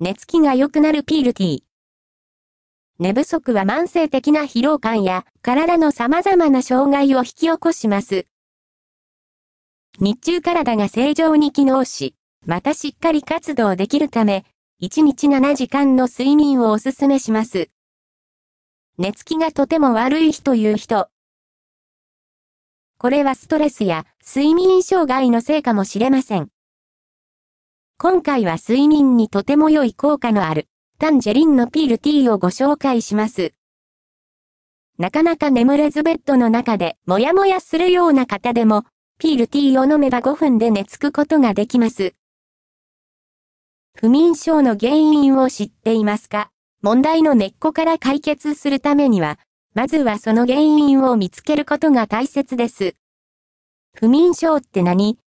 寝つきが良くなるピールティー。寝不足は慢性的な疲労感や体の様々な障害を引き起こします。日中体が正常に機能し、またしっかり活動できるため、1日7時間の睡眠をおすすめします。寝つきがとても悪い日という人。これはストレスや睡眠障害のせいかもしれません。今回は睡眠にとても良い効果のある、タンジェリンのピールティーをご紹介します。なかなか眠れずベッドの中でもやもやするような方でも、ピールティーを飲めば5分で寝つくことができます。不眠症の原因を知っていますか問題の根っこから解決するためには、まずはその原因を見つけることが大切です。不眠症って何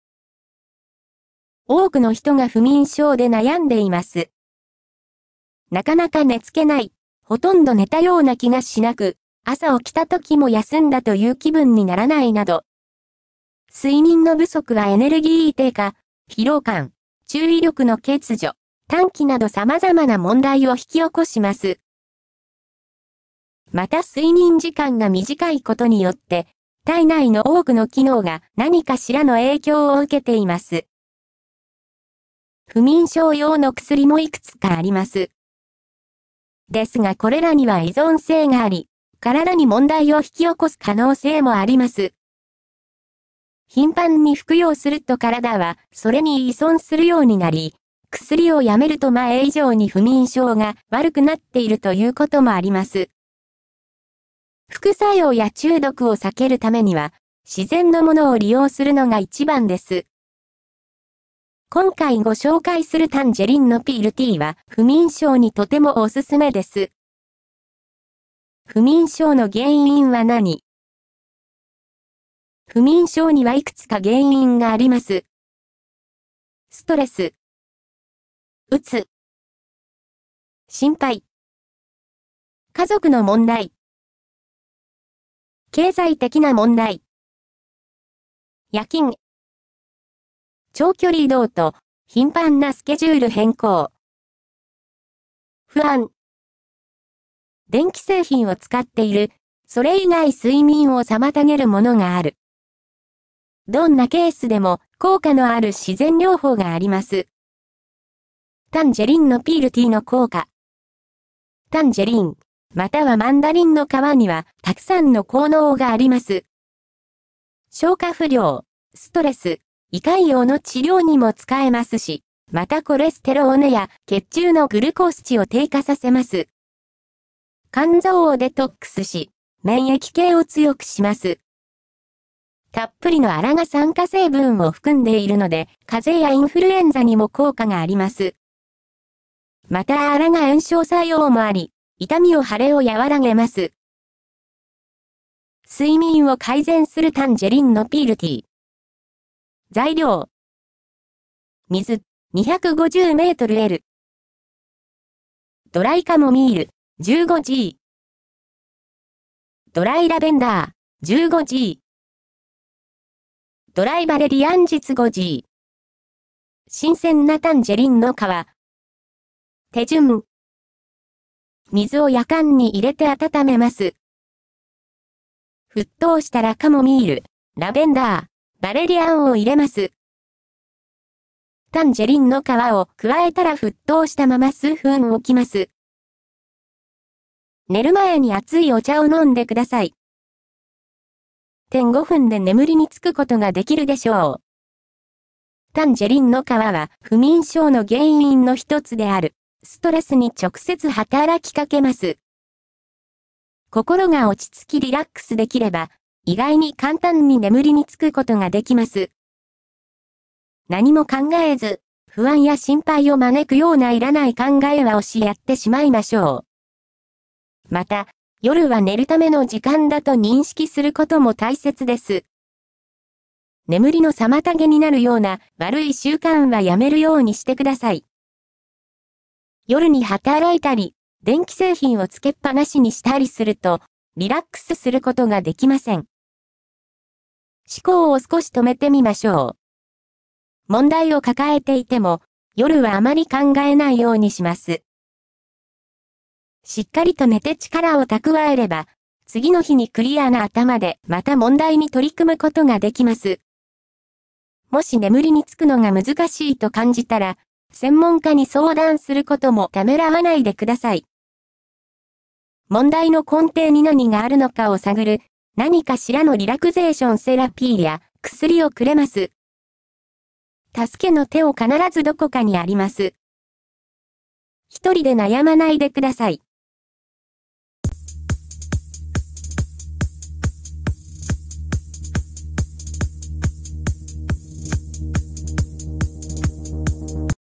多くの人が不眠症で悩んでいます。なかなか寝つけない、ほとんど寝たような気がしなく、朝起きた時も休んだという気分にならないなど。睡眠の不足はエネルギー低下、疲労感、注意力の欠如、短期など様々な問題を引き起こします。また睡眠時間が短いことによって、体内の多くの機能が何かしらの影響を受けています。不眠症用の薬もいくつかあります。ですがこれらには依存性があり、体に問題を引き起こす可能性もあります。頻繁に服用すると体はそれに依存するようになり、薬をやめると前以上に不眠症が悪くなっているということもあります。副作用や中毒を避けるためには、自然のものを利用するのが一番です。今回ご紹介するタンジェリンのピールティーは不眠症にとてもおすすめです。不眠症の原因は何不眠症にはいくつか原因があります。ストレス。うつ。心配。家族の問題。経済的な問題。夜勤。長距離移動と頻繁なスケジュール変更。不安。電気製品を使っている、それ以外睡眠を妨げるものがある。どんなケースでも効果のある自然療法があります。タンジェリンのピールティーの効果。タンジェリン、またはマンダリンの皮にはたくさんの効能があります。消化不良、ストレス、胃潰瘍の治療にも使えますし、またコレステローネや血中のグルコース値を低下させます。肝臓をデトックスし、免疫系を強くします。たっぷりのアラが酸化成分を含んでいるので、風邪やインフルエンザにも効果があります。またアラが炎症作用もあり、痛みを腫れを和らげます。睡眠を改善するタンジェリンのピールティー。材料。水、250メートル L。ドライカモミール、15G。ドライラベンダー、15G。ドライバレリアン実 5G。新鮮なタンジェリンの皮。手順。水を夜間に入れて温めます。沸騰したらカモミール、ラベンダー、バレリアンを入れます。タンジェリンの皮を加えたら沸騰したまま数分置きます。寝る前に熱いお茶を飲んでください。点5分で眠りにつくことができるでしょう。タンジェリンの皮は不眠症の原因の一つである、ストレスに直接働きかけます。心が落ち着きリラックスできれば、意外に簡単に眠りにつくことができます。何も考えず、不安や心配を招くようないらない考えは押しやってしまいましょう。また、夜は寝るための時間だと認識することも大切です。眠りの妨げになるような悪い習慣はやめるようにしてください。夜に働いたり、電気製品をつけっぱなしにしたりすると、リラックスすることができません。思考を少し止めてみましょう。問題を抱えていても、夜はあまり考えないようにします。しっかりと寝て力を蓄えれば、次の日にクリアな頭でまた問題に取り組むことができます。もし眠りにつくのが難しいと感じたら、専門家に相談することもためらわないでください。問題の根底に何があるのかを探る何かしらのリラクゼーションセラピーや薬をくれます。助けの手を必ずどこかにあります。一人で悩まないでください。